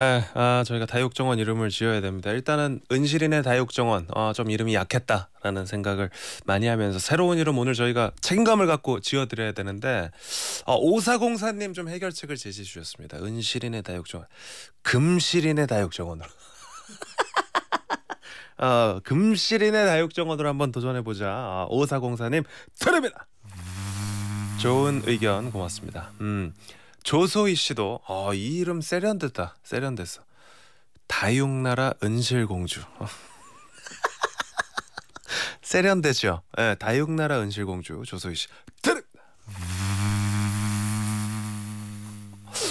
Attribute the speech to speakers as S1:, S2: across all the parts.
S1: 네, 아, 저희가 다육정원 이름을 지어야 됩니다. 일단은 은실인의 다육정원, 아, 좀 이름이 약했다라는 생각을 많이 하면서 새로운 이름 오늘 저희가 책임감을 갖고 지어드려야 되는데 아, 오사공사님 좀 해결책을 제시해 주셨습니다. 은실인의 다육정원, 금실인의 다육정원으로. 어, 금실인의 다육정원으로 한번 도전해보자. 아, 오사공사님, 드립니다! 좋은 의견 고맙습니다. 음. 조소희 씨도 어, 이 이름 세련됐다. 세련됐어. 다육나라 은실공주. 세련되죠. 네, 다육나라 은실공주 조소희 씨. 트레...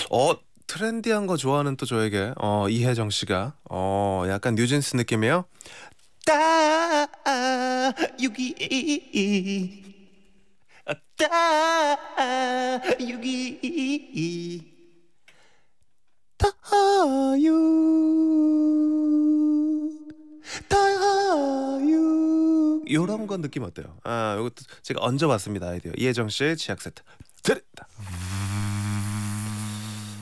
S1: 어 트렌디한 거 좋아하는 또 저에게 어 이혜정 씨가 어 약간 뉴진스 느낌이에요. 따 아, 유기 따 아, 다육이 다육 다육 요런 건 느낌 어때요? 아 요것도 제가 얹어봤습니다 아이디어 이혜정 씨의 치약 세트 드립니다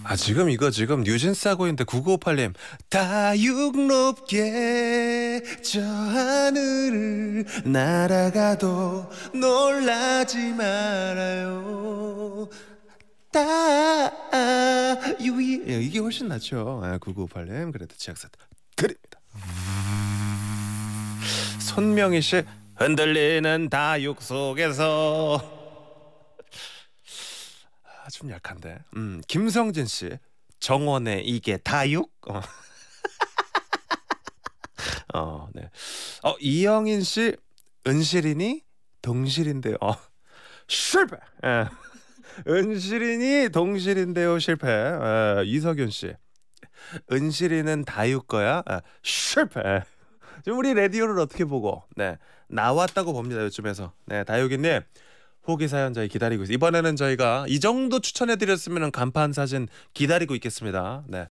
S1: 아 지금 이거 지금 뉴진스 하고 있는데 9958님 다육 높게 저 하늘을 날아가도 놀라지 말아요 예, 이게 훨씬 낫죠. 아, 예, 9958님 그래도 지약세 드립니다. 손명희 씨 흔들리는 다육 속에서 아, 좀 약한데. 음, 김성진 씨 정원의 이게 다육. 어. 어, 네. 어, 이영인 씨 은실이니 동실인데 요 어. 실패. 예. 은실이니 동실인데요 실패. 에, 이석윤 씨. 은실이는 다육 거야 에, 실패. 지금 우리 라디오를 어떻게 보고 네 나왔다고 봅니다 요즘에서. 네다육이님 후기 사연 저희 기다리고 있어요. 이번에는 저희가 이 정도 추천해드렸으면 간판 사진 기다리고 있겠습니다. 네,